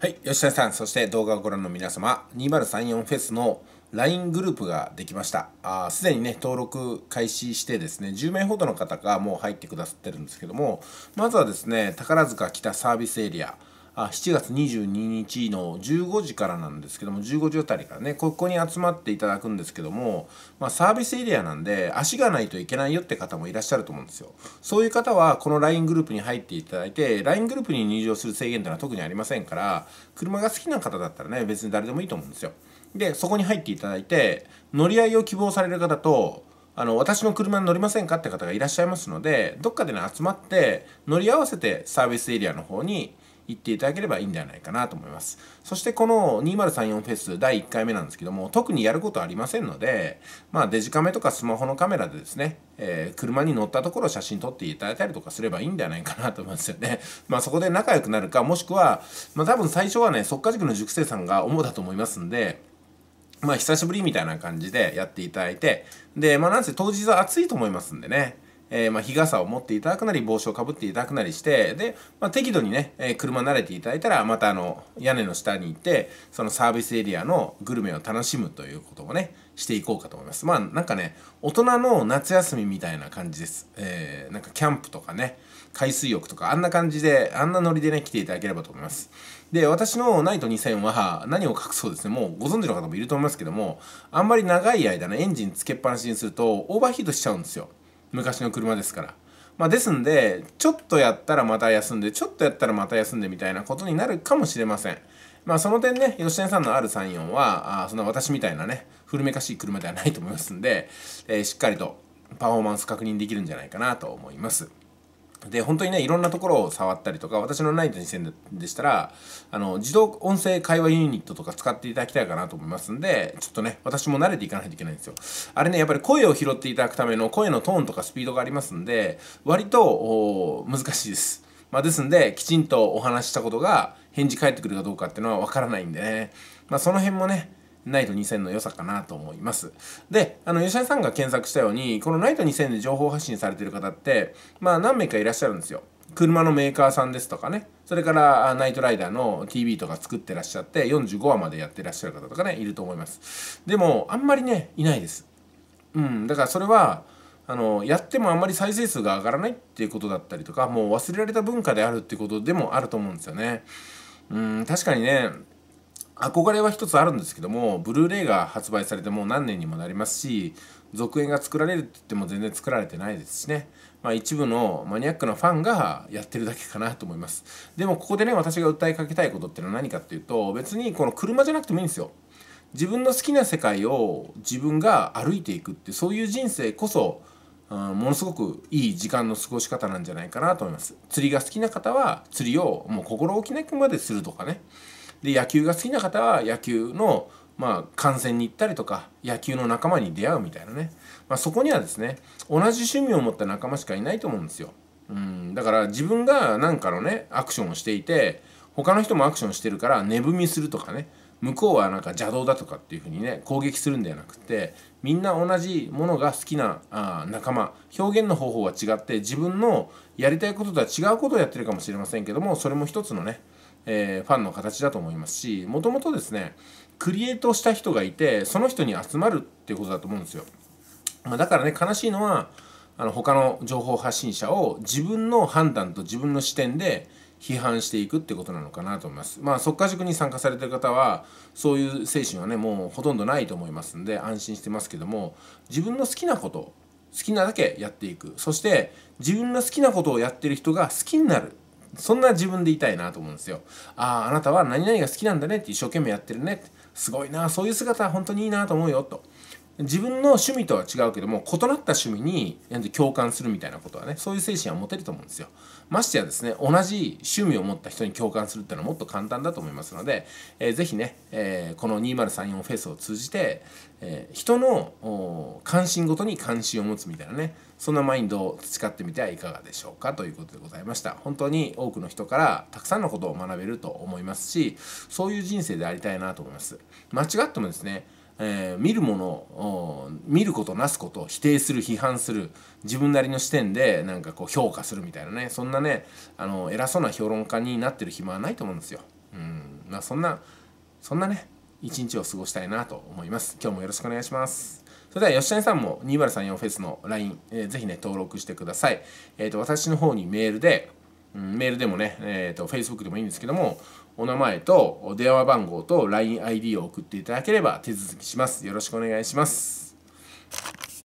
はい、吉田さん、そして動画をご覧の皆様、2034フェスの LINE グループができました。すでにね、登録開始してですね、10名ほどの方がもう入ってくださってるんですけども、まずはですね、宝塚北サービスエリア、7月22日の15時からなんですけども15時あたりからねここに集まっていただくんですけども、まあ、サービスエリアなんで足がないといけないよって方もいらっしゃると思うんですよそういう方はこの LINE グループに入っていただいて LINE グループに入場する制限というのは特にありませんから車が好きな方だったらね別に誰でもいいと思うんですよでそこに入っていただいて乗り合いを希望される方とあの私の車に乗りませんかって方がいらっしゃいますのでどっかでね集まって乗り合わせてサービスエリアの方に言っていただければいいんじゃないかなと思います。そしてこの2034フェス第1回目なんですけども、特にやることありませんので、まあデジカメとかスマホのカメラでですね、えー、車に乗ったところを写真撮っていただいたりとかすればいいんじゃないかなと思いますよね。まあそこで仲良くなるか、もしくは、まあ多分最初はね、即家塾の塾生さんが主だと思いますんで、まあ久しぶりみたいな感じでやっていただいて、で、まあなんせ当日は暑いと思いますんでね、えー、まあ、日傘を持っていただくなり、帽子をかぶっていただくなりして、で、まあ、適度にね、えー、車慣れていただいたら、またあの、屋根の下に行って、そのサービスエリアのグルメを楽しむということをね、していこうかと思います。まあ、なんかね、大人の夏休みみたいな感じです。えー、なんかキャンプとかね、海水浴とか、あんな感じで、あんなノリでね、来ていただければと思います。で、私のナイト2000は、何を隠そうですね、もうご存知の方もいると思いますけども、あんまり長い間ね、エンジンつけっぱなしにすると、オーバーヒートしちゃうんですよ。昔の車ですから。まあ、ですんで、ちょっとやったらまた休んで、ちょっとやったらまた休んでみたいなことになるかもしれません。まあ、その点ね、吉根さんの R34 は、あそんな私みたいなね、古めかしい車ではないと思いますんで、えー、しっかりとパフォーマンス確認できるんじゃないかなと思います。で本当にねいろんなところを触ったりとか私のナイト2000でしたらあの自動音声会話ユニットとか使っていただきたいかなと思いますんでちょっとね私も慣れていかないといけないんですよあれねやっぱり声を拾っていただくための声のトーンとかスピードがありますんで割と難しいですまあ、ですんできちんとお話ししたことが返事返ってくるかどうかっていうのは分からないんでねまあその辺もねナイト2000の良さかなと思います。で、あの、吉田さんが検索したように、このナイト2000で情報発信されてる方って、まあ何名かいらっしゃるんですよ。車のメーカーさんですとかね、それからナイトライダーの TV とか作ってらっしゃって、45話までやってらっしゃる方とかね、いると思います。でも、あんまりね、いないです。うん、だからそれは、あのやってもあんまり再生数が上がらないっていうことだったりとかもう忘れられた文化であるってことでもあると思うんですよね。うん確かにね憧れは一つあるんですけどもブルーレイが発売されてもう何年にもなりますし続編が作られるって言っても全然作られてないですしね、まあ、一部のマニアックなファンがやってるだけかなと思いますでもここでね私が訴えかけたいことっていうのは何かっていうと別にこの車じゃなくてもいいんですよ自分の好きな世界を自分が歩いていくってそういう人生こそものすごくいい時間の過ごし方なんじゃないかなと思います釣りが好きな方は釣りをもう心置きなくまでするとかねで野球が好きな方は野球のまあ、観戦に行ったりとか野球の仲間に出会うみたいなね、まあ、そこにはですね同じ趣味を持った仲間しかいないと思うんですようんだから自分が何かのねアクションをしていて他の人もアクションしてるから寝踏みするとかね向こうはなんか邪道だとかっていう風にね攻撃するんではなくてみんな同じものが好きなあ仲間表現の方法は違って自分のやりたいこととは違うことをやってるかもしれませんけどもそれも一つのねえー、ファンの形だと思いますしもともとですねクリエイトした人がいてその人に集まるっていうことだと思うんですよ、まあ、だからね悲しいのはあの他の情報発信者を自分の判断と自分の視点で批判していくってことなのかなと思います。まあ、即家塾に参加されてる方は、そういう精神はね、もうほとんどないと思いますんで、安心してますけども、自分の好きなこと、好きなだけやっていく。そして、自分の好きなことをやってる人が好きになる。そんな自分でいたいなと思うんですよ。ああ、あなたは何々が好きなんだねって一生懸命やってるねって。すごいな、そういう姿は本当にいいなと思うよと。自分の趣味とは違うけども異なった趣味に共感するみたいなことはねそういう精神は持てると思うんですよましてやですね同じ趣味を持った人に共感するっていうのはもっと簡単だと思いますので、えー、ぜひね、えー、この2034フェスを通じて、えー、人の関心ごとに関心を持つみたいなねそんなマインドを培ってみてはいかがでしょうかということでございました本当に多くの人からたくさんのことを学べると思いますしそういう人生でありたいなと思います間違ってもですねえー、見るものを見ることなすこと否定する批判する自分なりの視点でなんかこう評価するみたいなねそんなねあの偉そうな評論家になってる暇はないと思うんですよ。うんまあ、そんなそんなね一日を過ごしたいなと思います。今日もよろしくお願いします。それでは吉谷さんも2034フェスの LINE、えー、ぜひね登録してください。えっ、ー、と私の方にメールでメールでもね、えーと、と Facebook でもいいんですけどもお名前と電話番号と LINEID を送っていただければ手続きしますよろしくお願いします